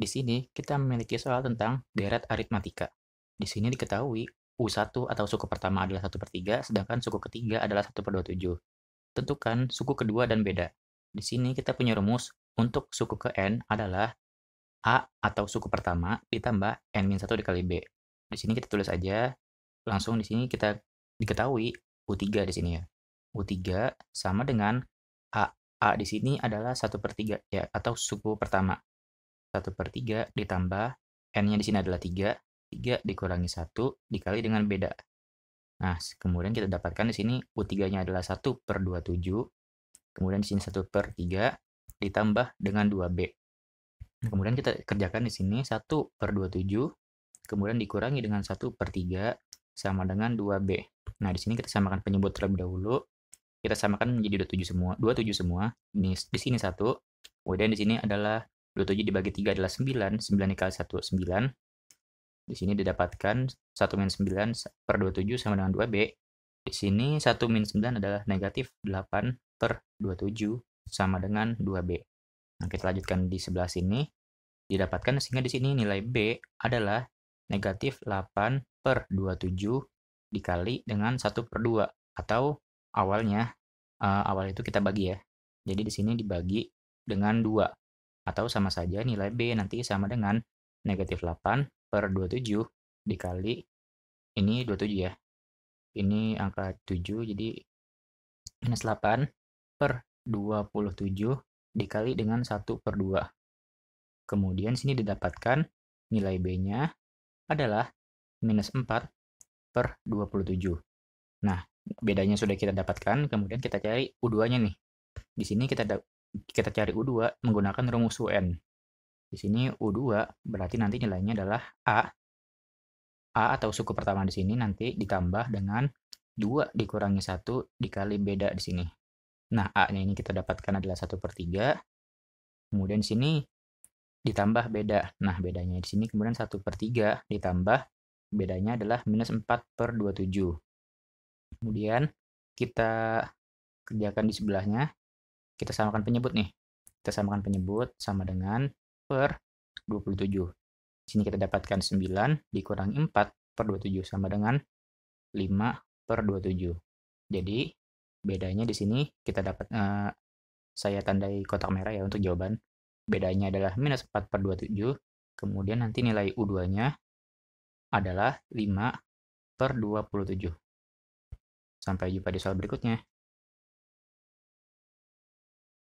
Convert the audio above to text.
Di sini kita memiliki soal tentang deret aritmatika. Di sini diketahui U1 atau suku pertama adalah 1 per 3, sedangkan suku ketiga adalah 1 per 27. Tentukan suku kedua dan beda. Di sini kita punya rumus untuk suku ke N adalah A atau suku pertama ditambah N-1 dikali B. Di sini kita tulis aja, langsung di sini kita diketahui U3 di sini ya. U3 sama dengan A. A di sini adalah 1 per 3 ya, atau suku pertama. 1 per 3 ditambah n-nya di sini adalah 3, 3 dikurangi 1 dikali dengan beda. Nah, kemudian kita dapatkan di sini U3-nya adalah 1 per 27, kemudian di sini 1 per 3 ditambah dengan 2B. Nah, kemudian kita kerjakan di sini 1 per 27, kemudian dikurangi dengan 1 per 3 sama dengan 2B. Nah, di sini kita samakan penyebut terlebih dahulu. Kita samakan menjadi 27 semua, 27 semua. Ini di sini 1, kemudian di sini adalah 27 dibagi 3 adalah 9. 9 dikali 1, 9. Di sini didapatkan 1 min 9 per 27 sama dengan 2B. Di sini 1 min 9 adalah negatif 8 per 27 sama dengan 2B. Nah, kita lanjutkan di sebelah sini. Didapatkan sehingga di sini nilai B adalah negatif 8 per 27 dikali dengan 1 per 2 atau awalnya uh, awal itu kita bagi ya. Jadi di sini dibagi dengan 2 atau sama saja nilai B nanti sama dengan negatif 8 per 27 dikali ini 27 ya. Ini angka 7 jadi minus 8 per 27 dikali dengan 1 per 2. Kemudian sini didapatkan nilai B-nya adalah minus 4 per 27. Nah, bedanya sudah kita dapatkan, kemudian kita cari U2-nya nih. Di sini kita kita cari U2 menggunakan rumus UN. Di sini U2 berarti nanti nilainya adalah A. A atau suku pertama di sini nanti ditambah dengan 2 dikurangi 1 dikali beda di sini. Nah, A-nya ini kita dapatkan adalah 1 per 3. Kemudian di sini ditambah beda. Nah, bedanya di sini kemudian 1 per 3 ditambah bedanya adalah minus 4 per 27. Kemudian kita kerjakan di sebelahnya kita samakan penyebut nih. Kita samakan penyebut sama dengan per 27. sini kita dapatkan 9 dikurangi 4 per 27 sama dengan 5 per 27. Jadi bedanya di sini kita dapat eh, saya tandai kotak merah ya untuk jawaban. Bedanya adalah minus 4 per 27. Kemudian nanti nilai U2-nya adalah 5 per 27. Sampai jumpa di soal berikutnya.